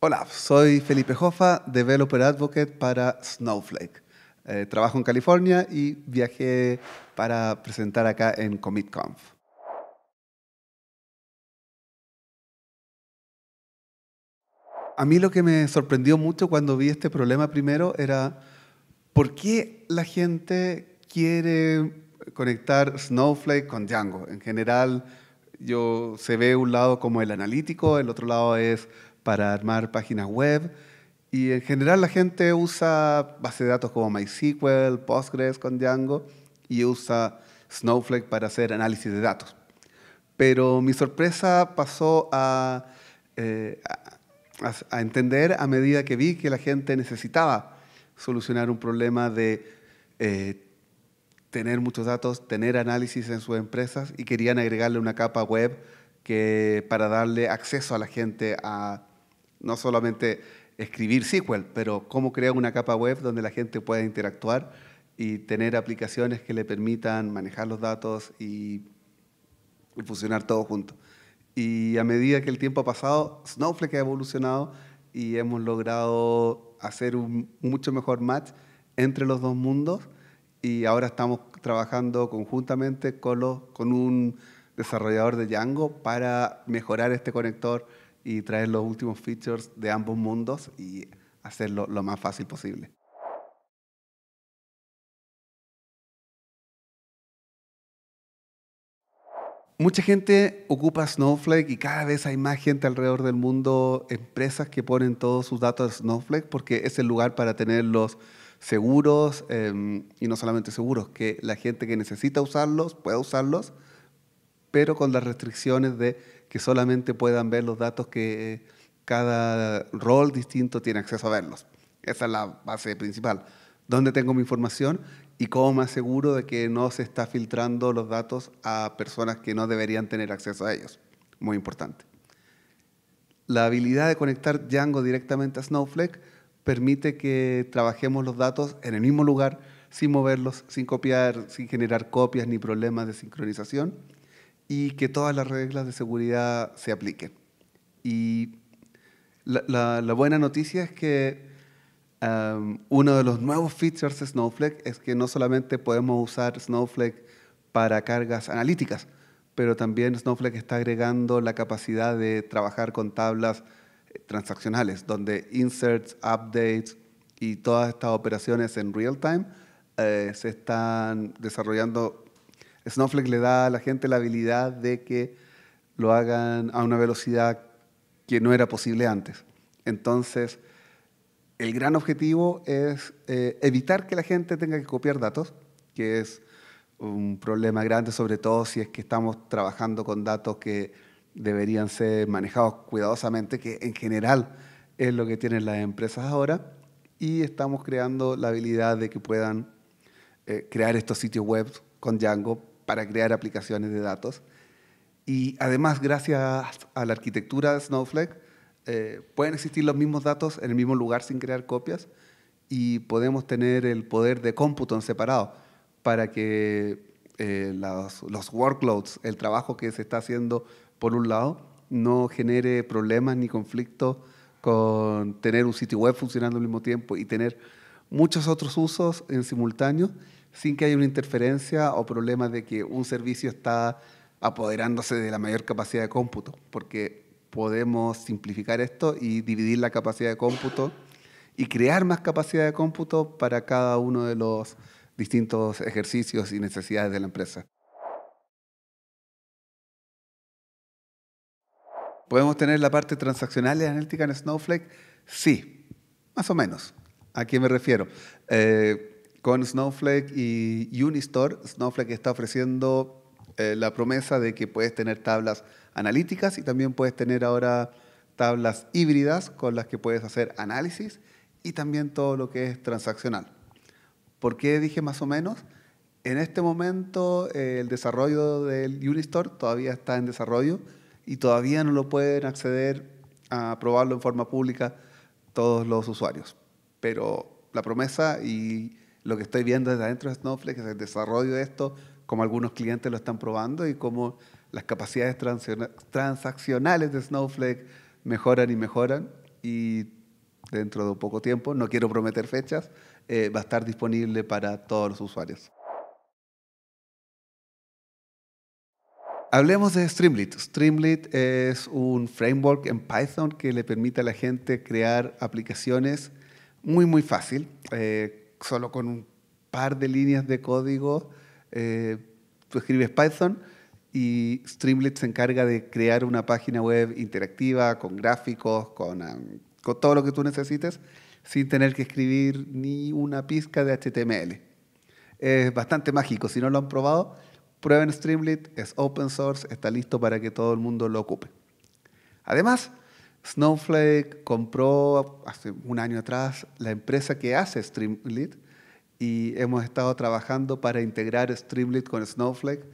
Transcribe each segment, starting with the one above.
Hola, soy Felipe Jofa, Developer Advocate para Snowflake. Eh, trabajo en California y viajé para presentar acá en CommitConf. A mí lo que me sorprendió mucho cuando vi este problema primero era por qué la gente quiere conectar Snowflake con Django. En general, yo se ve un lado como el analítico, el otro lado es para armar páginas web. Y en general la gente usa bases de datos como MySQL, Postgres con Django y usa Snowflake para hacer análisis de datos. Pero mi sorpresa pasó a, eh, entender a medida que vi que la gente necesitaba solucionar un problema de eh, tener muchos datos, tener análisis en sus empresas y querían agregarle una capa web que, para darle acceso a la gente a no solamente escribir SQL, pero cómo crear una capa web donde la gente pueda interactuar y tener aplicaciones que le permitan manejar los datos y, funcionar todo junto. Y a medida que el tiempo ha pasado, Snowflake ha evolucionado y hemos logrado hacer un mucho mejor match entre los dos mundos y ahora estamos trabajando conjuntamente con, con un desarrollador de Django para mejorar este conector y traer los últimos features de ambos mundos y hacerlo lo más fácil posible. Mucha gente ocupa Snowflake y cada vez hay más gente alrededor del mundo, empresas que ponen todos sus datos en Snowflake porque es el lugar para tenerlos seguros em, y no solamente seguros, que la gente que necesita usarlos pueda usarlos pero con las restricciones de que solamente puedan ver los datos que eh, cada rol distinto tiene acceso a verlos. Esa es la base principal. ¿Dónde tengo mi información y cómo me aseguro de que no se está filtrando los datos a personas que no deberían tener acceso a ellos? Muy importante. La habilidad de conectar Django directamente a Snowflake permite que trabajemos los datos en el mismo lugar, sin moverlos, sin copiar, sin generar copias ni problemas de sincronización y que todas las reglas de seguridad se apliquen. Y la, buena noticia es que uno de los nuevos features de Snowflake es que no solamente podemos usar Snowflake para cargas analíticas, pero también Snowflake está agregando la capacidad de trabajar con tablas eh, transaccionales, donde inserts, updates y todas estas operaciones en real time eh, se están desarrollando Snowflake le da a la gente la habilidad de que lo hagan a una velocidad que no era posible antes. Entonces, el gran objetivo es eh, evitar que la gente tenga que copiar datos, que es un problema grande, sobre todo si es que estamos trabajando con datos que deberían ser manejados cuidadosamente, que en general es lo que tienen las empresas ahora, y estamos creando la habilidad de que puedan eh, crear estos sitios web con Django para crear aplicaciones de datos. Y además, gracias a la arquitectura de Snowflake, eh, pueden existir los mismos datos en el mismo lugar sin crear copias y podemos tener el poder de cómputo en separado para que eh, los, los workloads, el trabajo que se está haciendo por un lado, no genere problemas ni conflictos con tener un sitio web funcionando al mismo tiempo y tener muchos otros usos en simultáneo sin que haya una interferencia o problema de que un servicio está apoderándose de la mayor capacidad de cómputo, porque podemos simplificar esto y dividir la capacidad de cómputo y crear más capacidad de cómputo para cada uno de los distintos ejercicios y necesidades de la empresa. ¿Podemos tener la parte transaccional y analítica en Snowflake? Sí, más o menos. ¿A qué me refiero? Eh, con Snowflake y Unistore, Snowflake está ofreciendo eh, la promesa de que puedes tener tablas analíticas y también puedes tener ahora tablas híbridas con las que puedes hacer análisis y también todo lo que es transaccional. ¿Por qué dije más o menos? En este momento eh, el desarrollo del Unistore todavía está en desarrollo y todavía no lo pueden acceder a probarlo en forma pública todos los usuarios pero la promesa y lo que estoy viendo desde adentro de Snowflake es el desarrollo de esto, como algunos clientes lo están probando y cómo las capacidades transaccionales de Snowflake mejoran y mejoran. Y dentro de poco tiempo, no quiero prometer fechas, eh, va a estar disponible para todos los usuarios. Hablemos de Streamlit. Streamlit es un framework en Python que le permite a la gente crear aplicaciones muy, muy fácil. Eh, solo con un par de líneas de código, eh, tú escribes Python y Streamlit se encarga de crear una página web interactiva con gráficos, con, con todo lo que tú necesites, sin tener que escribir ni una pizca de HTML. Es bastante mágico. Si no lo han probado, prueben Streamlit, es open source, está listo para que todo el mundo lo ocupe. Además, Snowflake compró hace un año atrás la empresa que hace Streamlit y hemos estado trabajando para integrar Streamlit con Snowflake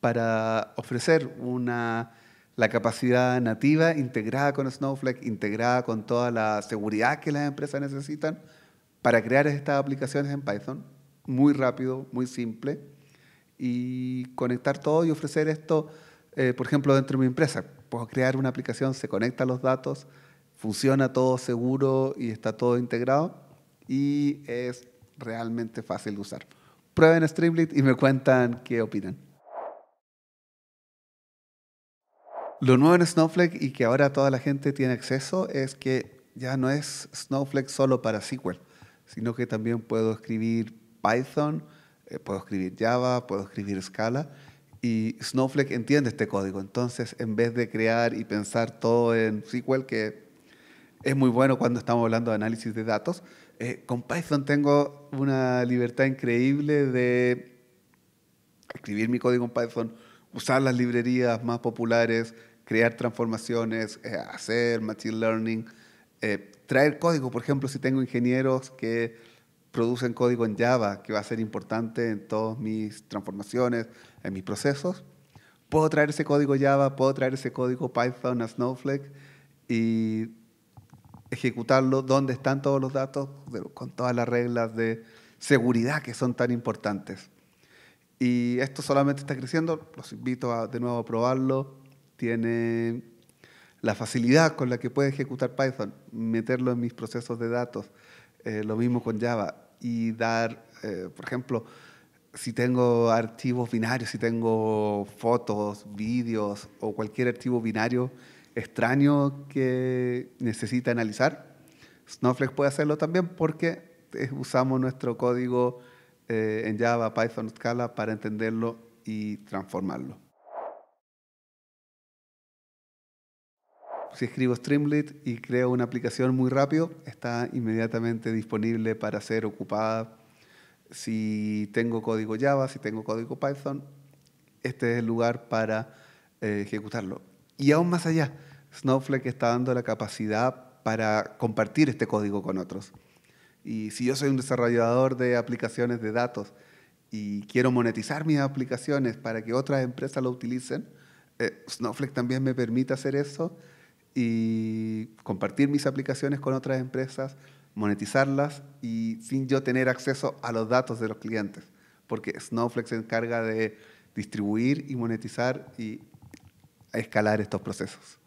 para ofrecer la capacidad nativa integrada con Snowflake, integrada con toda la seguridad que las empresas necesitan para crear estas aplicaciones en Python, muy rápido, muy simple, y conectar todo y ofrecer esto, eh, por ejemplo, dentro de mi empresa puedo crear una aplicación, se conecta a los datos, funciona todo seguro y está todo integrado y es realmente fácil de usar. Prueben Streamlit y me cuentan qué opinan. Lo nuevo en Snowflake y que ahora toda la gente tiene acceso es que ya no es Snowflake solo para SQL, sino que también puedo escribir Python, eh, puedo escribir Java, puedo escribir Scala y Snowflake entiende este código. Entonces, en vez de crear y pensar todo en SQL, que es muy bueno cuando estamos hablando de análisis de datos, eh, con Python tengo una libertad increíble de escribir mi código en Python, usar las librerías más populares, crear transformaciones, eh, hacer machine learning, eh, traer código. Por ejemplo, si tengo ingenieros que producen código en Java, que va a ser importante en todas mis transformaciones, en mis procesos, puedo traer ese código Java, puedo traer ese código Python a Snowflake y ejecutarlo donde están todos los datos, con todas las reglas de seguridad que son tan importantes. Y esto solamente está creciendo, los invito de nuevo a probarlo. Tiene la facilidad con la que puede ejecutar Python, meterlo en mis procesos de datos, eh, lo mismo con Java y dar, eh, por ejemplo, si tengo archivos binarios, si tengo fotos, vídeos o cualquier archivo binario extraño que necesita analizar, Snowflake puede hacerlo también porque eh, usamos nuestro código eh, en Java, Python, Scala para entenderlo y transformarlo. Si escribo Streamlit y creo una aplicación muy rápido, está inmediatamente disponible para ser ocupada si tengo código Java, si tengo código Python, este es el lugar para eh, ejecutarlo. Y aún más allá, Snowflake está dando la capacidad para compartir este código con otros. Y si yo soy un desarrollador de aplicaciones de datos y quiero monetizar mis aplicaciones para que otras empresas lo utilicen, eh, Snowflake también me permite hacer eso y compartir mis aplicaciones con otras empresas, monetizarlas y sin yo tener acceso a los datos de los clientes, porque Snowflake se encarga de distribuir y monetizar y escalar estos procesos.